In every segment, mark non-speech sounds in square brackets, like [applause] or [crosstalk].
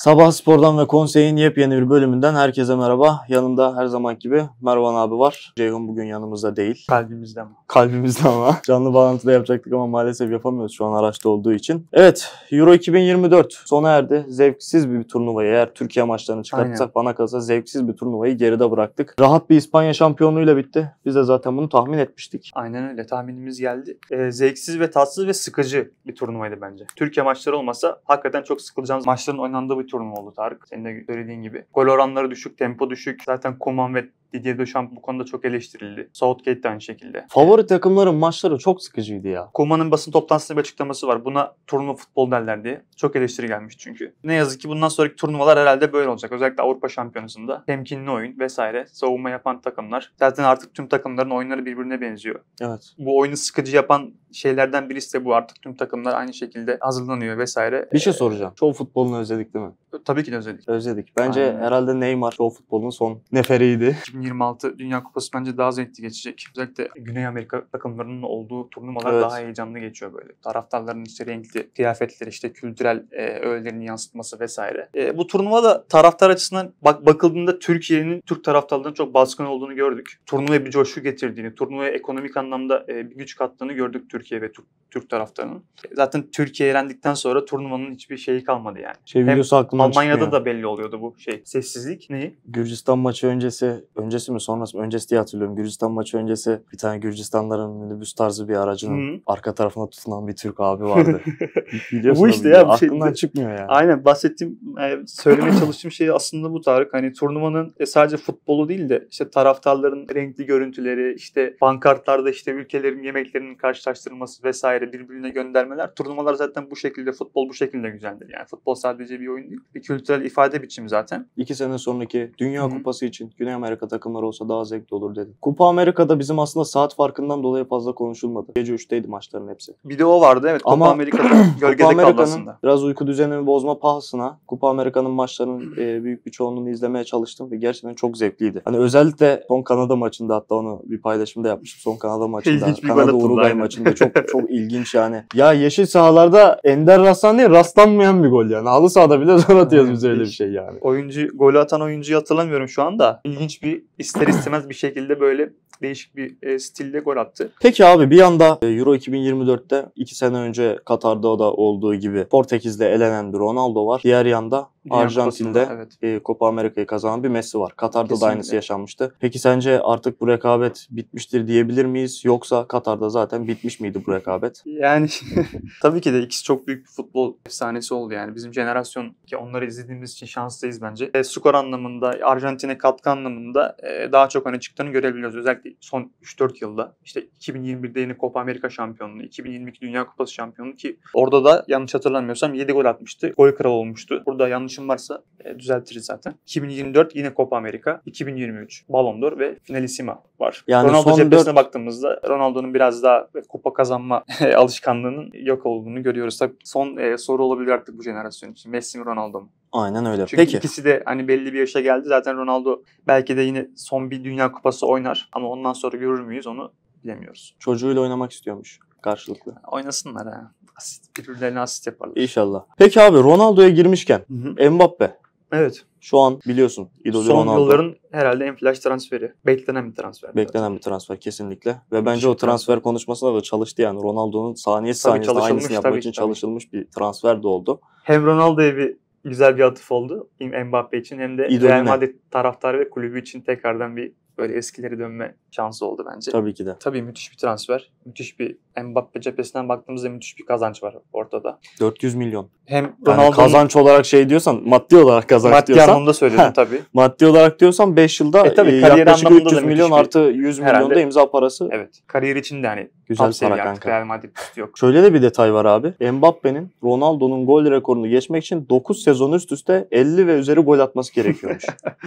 Sabah Spor'dan ve Konsey'in yepyeni bir bölümünden herkese merhaba. Yanımda her zaman gibi Mervan abi var. Ceyhun bugün yanımızda değil. Kalbimizde ama. Kalbimizde ama. [laughs] Canlı bağlantıda yapacaktık ama maalesef yapamıyoruz şu an araçta olduğu için. Evet Euro 2024 sona erdi. Zevksiz bir turnuvayı eğer Türkiye maçlarını çıkartırsak bana kalsa zevksiz bir turnuvayı geride bıraktık. Rahat bir İspanya şampiyonluğuyla bitti. Biz de zaten bunu tahmin etmiştik. Aynen öyle tahminimiz geldi. Ee, zevksiz ve tatsız ve sıkıcı bir turnuvaydı bence. Türkiye maçları olmasa hakikaten çok sıkılacağımız maçların oynandığı bir turnuva oldu Tarık. Senin de söylediğin gibi. Gol oranları düşük, tempo düşük. Zaten Kuman ve Didier Deschamps bu konuda çok eleştirildi. Southgate de aynı şekilde. Favori takımların maçları çok sıkıcıydı ya. Kuma'nın basın toplantısında bir açıklaması var. Buna turnuva futbol derlerdi. Çok eleştiri gelmiş çünkü. Ne yazık ki bundan sonraki turnuvalar herhalde böyle olacak. Özellikle Avrupa Şampiyonası'nda temkinli oyun vesaire. Savunma yapan takımlar. Zaten artık tüm takımların oyunları birbirine benziyor. Evet. Bu oyunu sıkıcı yapan şeylerden birisi de bu. Artık tüm takımlar aynı şekilde hazırlanıyor vesaire. Bir şey ee, soracağım. Çoğu futbolunu özledik değil mi? Tabii ki de özledik. Özledik. Bence Aynen. herhalde Neymar o futbolun son neferiydi. 2026 Dünya Kupası bence daha zevkli geçecek. Özellikle Güney Amerika takımlarının olduğu turnuvalar evet. daha heyecanlı geçiyor böyle. Taraftarların işte renkli kıyafetleri, işte kültürel e, öğelerini yansıtması vesaire. E, bu turnuva da taraftar açısından bak bakıldığında Türkiye'nin Türk taraftarlarının çok baskın olduğunu gördük. Turnuvaya bir coşku getirdiğini, turnuvaya ekonomik anlamda e, bir güç kattığını gördük Türkiye ve Türk Türk taraftarının. E, zaten Türkiye elendikten sonra turnuvanın hiçbir şeyi kalmadı yani. Şey Hem, aklıma Almanya'da çıkmıyor. da belli oluyordu bu şey. Sessizlik neyi? Gürcistan maçı öncesi, öncesi mi sonrası mı? Öncesi diye hatırlıyorum. Gürcistan maçı öncesi bir tane Gürcistanların minibüs tarzı bir aracının Hı-hı. arka tarafına tutunan bir Türk abi vardı. [laughs] Biliyorsun bu işte ya. Bir şey aklından şey, çıkmıyor yani. Aynen bahsettiğim, e, söylemeye çalıştığım şey aslında bu Tarık. Hani turnuvanın e, sadece futbolu değil de işte taraftarların renkli görüntüleri, işte bankartlarda işte ülkelerin yemeklerinin karşılaştırılması vesaire birbirine göndermeler. Turnuvalar zaten bu şekilde, futbol bu şekilde güzeldir. Yani futbol sadece bir oyun değil bir kültürel ifade biçimi zaten. İki sene sonraki Dünya Hı-hı. Kupası için Güney Amerika takımları olsa daha zevkli olur dedi. Kupa Amerika'da bizim aslında saat farkından dolayı fazla konuşulmadı. Gece 3'teydi maçların hepsi. Bir de o vardı evet Kupa Ama, Amerika'da [clears throat] gölgede Kupa Amerika'nın biraz uyku düzenimi bozma pahasına Kupa Amerika'nın maçlarının e, büyük bir çoğunluğunu izlemeye çalıştım ve gerçekten çok zevkliydi. Hani özellikle son Kanada maçında hatta onu bir paylaşımda yapmıştım Son Kanada [laughs] maçında. Kanada Uruguay maçında çok [laughs] çok ilginç yani. Ya yeşil sahalarda Ender Raslan değil rastlanmayan bir gol yani. Halı sahada bile zor anlatıyoruz biz öyle bir şey yani. Oyuncu golü atan oyuncuyu hatırlamıyorum şu anda. İlginç bir ister istemez bir şekilde böyle değişik bir e, stilde gol attı. Peki abi bir yanda e, Euro 2024'te 2 sene önce Katar'da da olduğu gibi Portekiz'de elenen bir Ronaldo var. Diğer yanda Dünya Arjantin'de evet. e, Copa Amerika'yı kazanan bir Messi var. Katar'da Kesinlikle. da aynısı yaşanmıştı. Peki sence artık bu rekabet bitmiştir diyebilir miyiz? Yoksa Katar'da zaten bitmiş miydi bu rekabet? Yani [laughs] tabii ki de ikisi çok büyük bir futbol efsanesi oldu yani. Bizim jenerasyon ki onları izlediğimiz için şanslıyız bence. E, skor anlamında, Arjantin'e katkı anlamında e, daha çok öne çıktığını görebiliyoruz. Özellikle son 3-4 yılda. İşte 2021'de yeni Copa Amerika şampiyonluğu, 2022 Dünya Kupası şampiyonluğu ki orada da yanlış hatırlamıyorsam 7 gol atmıştı. Gol kralı olmuştu. Burada yanlış yanlışım varsa e, düzeltiriz zaten. 2024 yine Copa Amerika, 2023 Ballon d'Or ve Finalissima var. Yani Ronaldo cephesine 4... baktığımızda Ronaldo'nun biraz daha e, kupa kazanma [laughs] e, alışkanlığının yok olduğunu görüyoruz. Tabii son e, soru olabilir artık bu jenerasyon için. Messi mi Ronaldo mu? Aynen öyle. Çünkü Peki. ikisi de hani belli bir yaşa geldi. Zaten Ronaldo belki de yine son bir Dünya Kupası oynar ama ondan sonra görür müyüz onu bilemiyoruz. Çocuğuyla oynamak istiyormuş karşılıklı. Oynasınlar ha. Asist, birbirlerine asist yaparlar. İnşallah. Peki abi Ronaldo'ya girmişken hı hı. Mbappe. Evet. Şu an biliyorsun idolü Son Ronaldo. yılların herhalde en flash transferi. Beklenen bir transfer. Beklenen bir transfer kesinlikle. Ve bence o transfer konuşmasında da çalıştı yani. Ronaldo'nun saniyesi tabii saniyesinde aynısını yapmak tabii, için tabii. çalışılmış bir transfer de oldu. Hem Ronaldo'ya bir güzel bir atıf oldu Mbappe için hem de İdolüne. Real Madrid taraftarı ve kulübü için tekrardan bir böyle eskileri dönme şansı oldu bence. Tabii ki de. Tabii müthiş bir transfer. Müthiş bir Mbappe cephesinden baktığımızda müthiş bir kazanç var ortada. 400 milyon. Hem Ronaldo yani kazanç olarak şey diyorsan maddi olarak kazanç maddi diyorsan. Maddi anlamda söyledim tabii. maddi olarak diyorsan 5 yılda e, tabii, e, yaklaşık 300 milyon artı 100 milyon da imza parası. Evet. Kariyer için de hani güzel para kanka. Real Madrid yok. Şöyle de bir detay var abi. Mbappe'nin Ronaldo'nun gol rekorunu geçmek için 9 sezon üst üste 50 ve üzeri gol atması gerekiyormuş.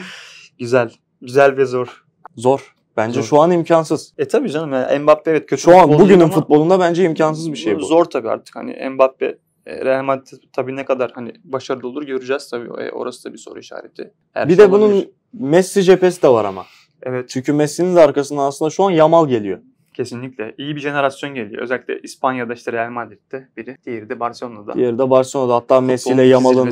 [laughs] güzel. Güzel ve zor. Zor. Bence Zor. şu an imkansız. E tabii canım yani Mbappe evet kötü. Şu an bugünün ama futbolunda bence imkansız bir şey bu. Zor tabii artık hani Mbappe e, Real Madrid tabii ne kadar hani başarılı olur göreceğiz tabii. E, orası da bir soru işareti. Her bir şey de olabilir. bunun Messi cephesi de var ama. Evet. Çünkü Messi'nin de arkasından aslında şu an Yamal geliyor. Kesinlikle. İyi bir jenerasyon geliyor. Özellikle İspanya'da işte Real Madrid'de biri. Diğeri de Barcelona'da. Diğeri de Barcelona'da. Hatta Messi ile Yamal'ın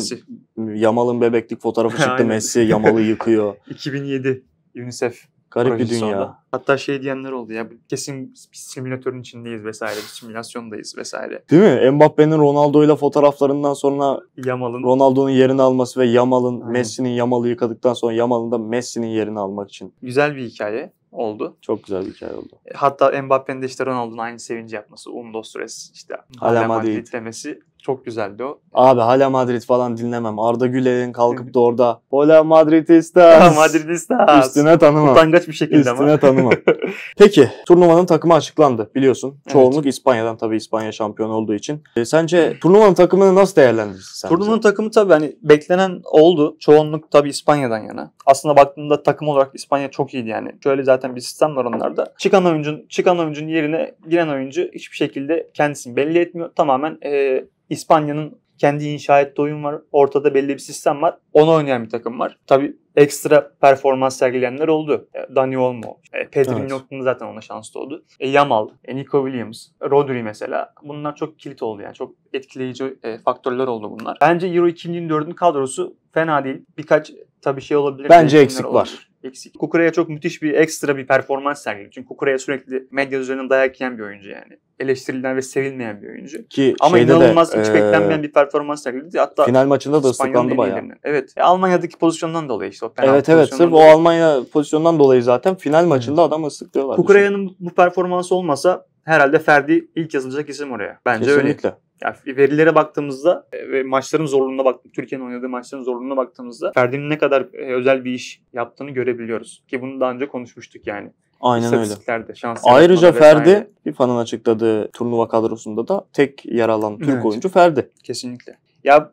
Yamal'ın bebeklik fotoğrafı çıktı. [laughs] Messi Yamal'ı yıkıyor. 2007 [laughs] UNICEF Garip bir dünya. Hatta şey diyenler oldu ya kesin bir simülatörün içindeyiz vesaire bir simülasyondayız vesaire. Değil mi? Mbappe'nin Ronaldo'yla fotoğraflarından sonra Yamal'ın Ronaldo'nun yerini alması ve Yamal'ın Messi'nin Yamal'ı yıkadıktan sonra Yamal'ın da Messi'nin yerini almak için. Güzel bir hikaye oldu. Çok güzel bir hikaye oldu. E, hatta Mbappe'nin de işte Ronaldo'nun aynı sevinci yapması, Undos Sures işte Hala Madrid demesi çok güzeldi o. Abi hala Madrid falan dinlemem. Arda Güler'in kalkıp da orada Hola Madridistas. [laughs] Madridistas. Üstüne tanımam. Utangaç bir şekilde Üstüne ama. Üstüne tanımam. [laughs] Peki turnuvanın takımı açıklandı biliyorsun. Çoğunluk evet. İspanya'dan tabii İspanya şampiyon olduğu için. E, sence turnuvanın takımını nasıl değerlendirirsin sen? Turnuvanın bize? takımı tabii hani beklenen oldu. Çoğunluk tabii İspanya'dan yana. Aslında baktığında takım olarak İspanya çok iyiydi yani. Şöyle zaten bir sistem var onlarda. Çıkan oyuncun çıkan oyuncunun yerine giren oyuncu hiçbir şekilde kendisini belli etmiyor. Tamamen e, İspanya'nın kendi inşa ettiği oyun var. Ortada belli bir sistem var. Onu oynayan bir takım var. Tabi ekstra performans sergileyenler oldu. E, Dani Olmo, Pedri'nin Pedri evet. Minot'un zaten ona şanslı oldu. E, Yamal, e, Nico Williams, Rodri mesela. Bunlar çok kilit oldu yani. Çok etkileyici e, faktörler oldu bunlar. Bence Euro 2024'ün kadrosu fena değil. Birkaç tabii şey olabilir. Bence eksik olabilir. var eksik. Kukureya çok müthiş bir ekstra bir performans sergiledi. Çünkü Kukureya sürekli medya üzerinden dayak yiyen bir oyuncu yani. Eleştirilen ve sevilmeyen bir oyuncu. Ki Ama inanılmaz de, hiç ee, beklenmeyen bir performans sergiledi. Hatta final maçında da ıslıklandı bayağı. Evet. E, Almanya'daki pozisyondan dolayı işte o Evet evet sırf dolayı. o Almanya pozisyondan dolayı zaten final maçında evet. adam ıslıklıyorlar. Kukureya'nın bu performansı olmasa herhalde Ferdi ilk yazılacak isim oraya. Bence Kesinlikle. öyle. Yani verilere baktığımızda e, ve maçların zorluğuna baktığımızda, Türkiye'nin oynadığı maçların zorluğuna baktığımızda Ferdi'nin ne kadar e, özel bir iş yaptığını görebiliyoruz. Ki bunu daha önce konuşmuştuk yani. Aynen öyle. Şans Ayrıca Ferdi FIFA'nın açıkladığı turnuva kadrosunda da tek yer alan Türk evet. oyuncu Ferdi. Kesinlikle. Ya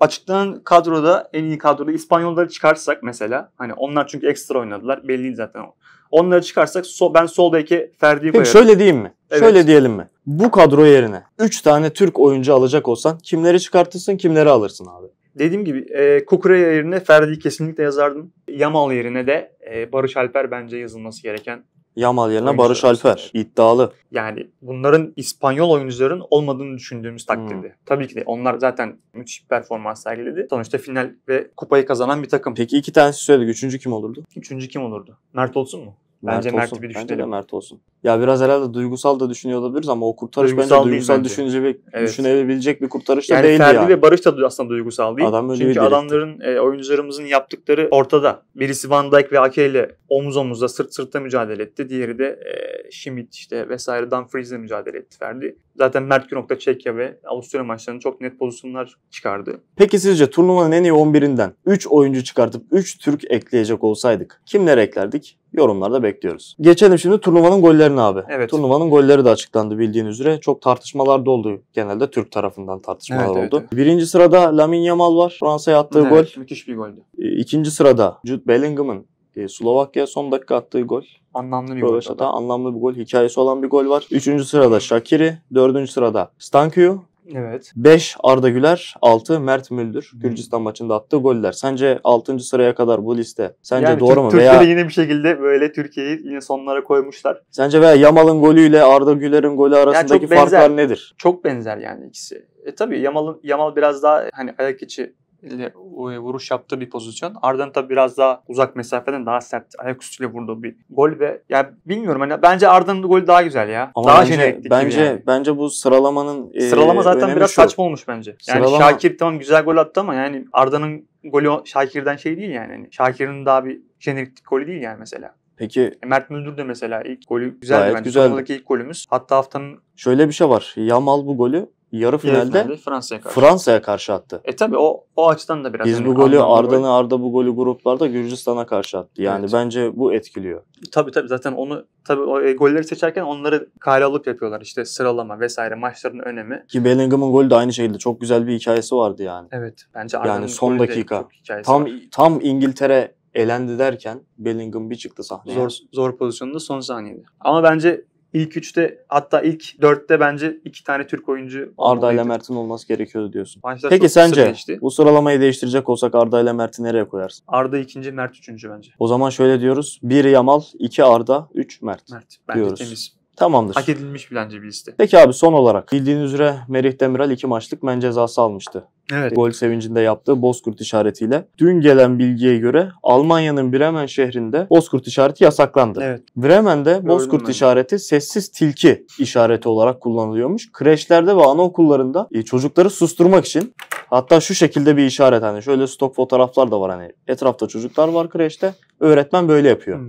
açıklanan kadroda en iyi kadroda İspanyolları çıkarsak mesela hani onlar çünkü ekstra oynadılar. Belli zaten Onları çıkarsak so, ben sol beki Ferdi'yi koyarım. Peki şöyle diyeyim mi? Evet. Şöyle diyelim mi? Bu kadro yerine 3 tane Türk oyuncu alacak olsan kimleri çıkartırsın kimleri alırsın abi? Dediğim gibi e, Kukureya yerine Ferdi kesinlikle yazardım. Yamal yerine de e, Barış Alper bence yazılması gereken Yamal yerine Barış Alper. iddialı. Yani bunların İspanyol oyuncuların olmadığını düşündüğümüz takdirde. Hmm. Tabii ki de onlar zaten müthiş bir performans sergiledi. Sonuçta final ve kupayı kazanan bir takım. Peki iki tanesi söyledik. Üçüncü kim olurdu? Üçüncü kim olurdu? Mert olsun mu? bence Mert olsun. gibi düşünelim. Bence de Mert olsun. Ya biraz herhalde duygusal da düşünüyor olabiliriz ama o kurtarış duygusal bence duygusal bence. bir evet. düşünebilecek bir kurtarış da yani değildi Ferdi yani. ve Barış da aslında duygusal değil. Adam Çünkü adamların, e, oyuncularımızın yaptıkları ortada. Birisi Van Dijk ve Ake ile omuz omuzda sırt sırtta mücadele etti. Diğeri de e, Schmidt işte vesaire ile mücadele etti Ferdi. Zaten Mert Günok'ta Çekya ve Avusturya maçlarında çok net pozisyonlar çıkardı. Peki sizce turnuvanın en iyi 11'inden 3 oyuncu çıkartıp 3 Türk ekleyecek olsaydık kimler eklerdik? Yorumlarda bekliyoruz. Geçelim şimdi turnuvanın gollerini abi. Evet. Turnuvanın golleri de açıklandı bildiğin üzere. Çok tartışmalar da oldu. Genelde Türk tarafından tartışmalar evet, oldu. Evet, evet. Birinci sırada Lamin Yamal var. Fransa'ya attığı evet, gol. Müthiş bir goldü. E, ikinci sırada Jude Bellingham'ın e, Slovakya son dakika attığı gol. Anlamlı bir gol. Anlamlı bir gol. Hikayesi olan bir gol var. Üçüncü sırada Shakiri. Dördüncü sırada Stankuyu. Evet. 5 Arda Güler, 6 Mert Müldür. Hmm. Gürcistan maçında attığı goller. Sence 6. sıraya kadar bu liste sence yani doğru Türk, mu? Türkleri veya... yine bir şekilde böyle Türkiye'yi yine sonlara koymuşlar. Sence veya Yamal'ın golüyle Arda Güler'in golü arasındaki yani farklar nedir? Çok benzer yani ikisi. E tabii Yamal'ın Yamal biraz daha hani ayak içi ile vuruş yaptığı bir pozisyon. Arda'nın tabii biraz daha uzak mesafeden daha sert ayak üstüyle vurduğu bir gol ve ya bilmiyorum hani bence Arda'nın golü daha güzel ya. Ama daha bence bence, yani. bence bu sıralamanın e, sıralama zaten biraz şu. saçma olmuş bence. Yani sıralama... Şakir tamam güzel gol attı ama yani Arda'nın golü Şakir'den şey değil yani. yani Şakir'in daha bir jenerik golü değil yani mesela. Peki e, Mert Müldür de mesela ilk golü güzeldi Gayet bence. Güzeldi. ilk golümüz. Hatta haftanın şöyle bir şey var. Yamal bu golü yarı finalde, Fransa'ya karşı. Fransa'ya karşı attı. E tabi o o açıdan da biraz. Biz hani bu golü Arda'nın Arda bu golü gruplarda Gürcistan'a karşı attı. Yani evet. bence bu etkiliyor. Tabi tabi zaten onu tabi o e, golleri seçerken onları kale alıp yapıyorlar. işte sıralama vesaire maçların önemi. Ki Bellingham'ın golü de aynı şekilde çok güzel bir hikayesi vardı yani. Evet. Bence Arda'nın yani son dakika. Tam var. tam İngiltere elendi derken Bellingham bir çıktı sahneye. Zor zor pozisyonda son saniyede. Ama bence İlk üçte hatta ilk dörtte bence iki tane Türk oyuncu Arda ile Mert'in olması gerekiyordu diyorsun. Maçlar Peki sence geçti. bu sıralamayı değiştirecek olsak Arda ile Mert'i nereye koyarsın? Arda ikinci, Mert üçüncü bence. O zaman şöyle diyoruz. Bir Yamal, iki Arda, üç Mert. Mert. Bence diyoruz. temiz. Tamamdır. Hak edilmiş bence bir liste. Peki abi son olarak bildiğiniz üzere Merih Demiral iki maçlık men cezası almıştı. Evet. Gol sevincinde yaptığı Bozkurt işaretiyle. Dün gelen bilgiye göre Almanya'nın Bremen şehrinde Bozkurt işareti yasaklandı. Evet. Bremen'de Gördüm Bozkurt ben. işareti sessiz tilki işareti olarak kullanılıyormuş. Kreşlerde ve anaokullarında e, çocukları susturmak için Hatta şu şekilde bir işaret hani şöyle stok fotoğraflar da var hani etrafta çocuklar var kreşte öğretmen böyle yapıyor. Hı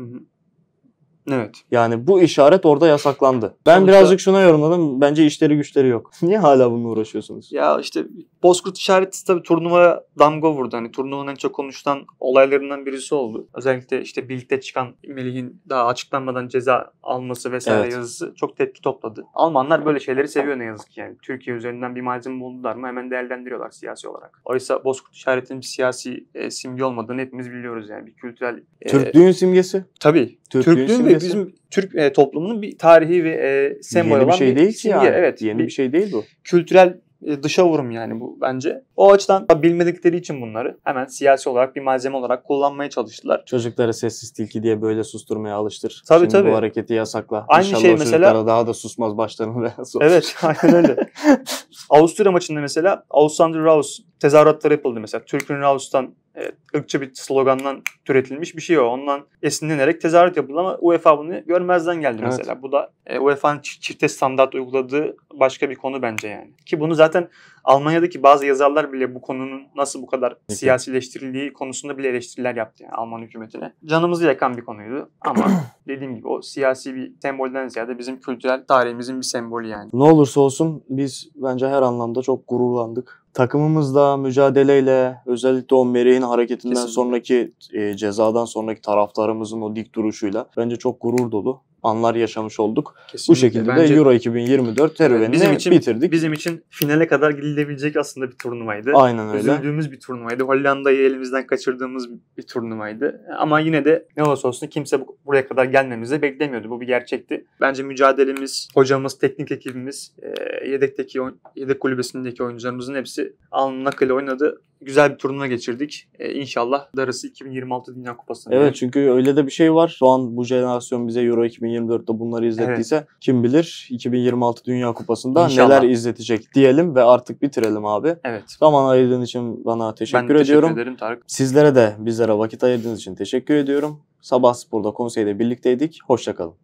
hı, hı. Evet. Yani bu işaret orada yasaklandı. Ben Sonuçta... birazcık şuna yorumladım. Bence işleri güçleri yok. [laughs] Niye hala bununla uğraşıyorsunuz? Ya işte Bozkurt işareti tabii turnuvaya damga vurdu. Hani turnuvanın en çok konuşulan olaylarından birisi oldu. Özellikle işte birlikte çıkan Melih'in daha açıklanmadan ceza alması vesaire evet. yazısı çok tepki topladı. Almanlar böyle şeyleri seviyor ne yazık ki. Yani Türkiye üzerinden bir malzeme buldular mı hemen değerlendiriyorlar siyasi olarak. Oysa Bozkurt işaretinin bir siyasi e, simge olmadığını hepimiz biliyoruz yani. Bir kültürel... E, Türklüğün simgesi. Tabii. Türklüğün, Türklüğün simgesi simgesi. bizim Türk e, toplumunun bir tarihi ve e, sembol olan şey bir şey değil ki Yani. Evet, yeni bir, bir şey değil bu. Kültürel e, dışa vurum yani bu bence. O açıdan bilmedikleri için bunları hemen siyasi olarak bir malzeme olarak kullanmaya çalıştılar. Çocuklara sessiz tilki diye böyle susturmaya alıştır. Tabii Şimdi tabii. bu hareketi yasakla. Aynı şey İnşallah şey mesela. daha da susmaz başlarına. [laughs] evet aynen öyle. [laughs] Avusturya maçında mesela Alexander Raus tezahüratları yapıldı mesela. Türk'ün Raus'tan e, ırkçı bir slogandan türetilmiş bir şey o. Ondan esinlenerek tezahürat yapıldı ama UEFA bunu görmezden geldi evet. mesela. Bu da e, UEFA'nın çifte standart uyguladığı başka bir konu bence yani. Ki bunu zaten Almanya'daki bazı yazarlar bile bu konunun nasıl bu kadar Peki. siyasileştirildiği konusunda bile eleştiriler yaptı yani Alman hükümetine. Canımızı yakan bir konuydu ama [clears throat] dediğim gibi o siyasi bir sembolden ziyade bizim kültürel tarihimizin bir sembolü yani. Ne olursa olsun biz bence bence her anlamda çok gururlandık. Takımımızda mücadeleyle özellikle o Merey'in hareketinden Kesinlikle. sonraki e, cezadan sonraki taraftarımızın o dik duruşuyla bence çok gurur dolu anlar yaşamış olduk. Kesinlikle. Bu şekilde Bence, de Euro 2024 serüvenini bizim için, bitirdik. Bizim için finale kadar gidilebilecek aslında bir turnuvaydı. Aynen öyle. Üzüldüğümüz bir turnuvaydı. Hollanda'yı elimizden kaçırdığımız bir turnuvaydı. Ama yine de ne olursa olsun kimse buraya kadar gelmemizi beklemiyordu. Bu bir gerçekti. Bence mücadelemiz, hocamız, teknik ekibimiz, e, yedekteki yedek kulübesindeki oyuncularımızın hepsi alnına kıyla oynadı güzel bir turnuva geçirdik. E, inşallah darısı 2026 Dünya Kupası'na. Evet çünkü öyle de bir şey var. Şu an bu jenerasyon bize Euro 2024'te bunları izlettiyse evet. kim bilir 2026 Dünya Kupası'nda İnşallah. neler izletecek diyelim ve artık bitirelim abi. Evet. Zaman ayırdığın için bana teşekkür ben ediyorum. Ben teşekkür ederim Tarık. Sizlere de bizlere vakit ayırdığınız için teşekkür ediyorum. Sabah Spor'da konseyde birlikteydik. Hoşçakalın.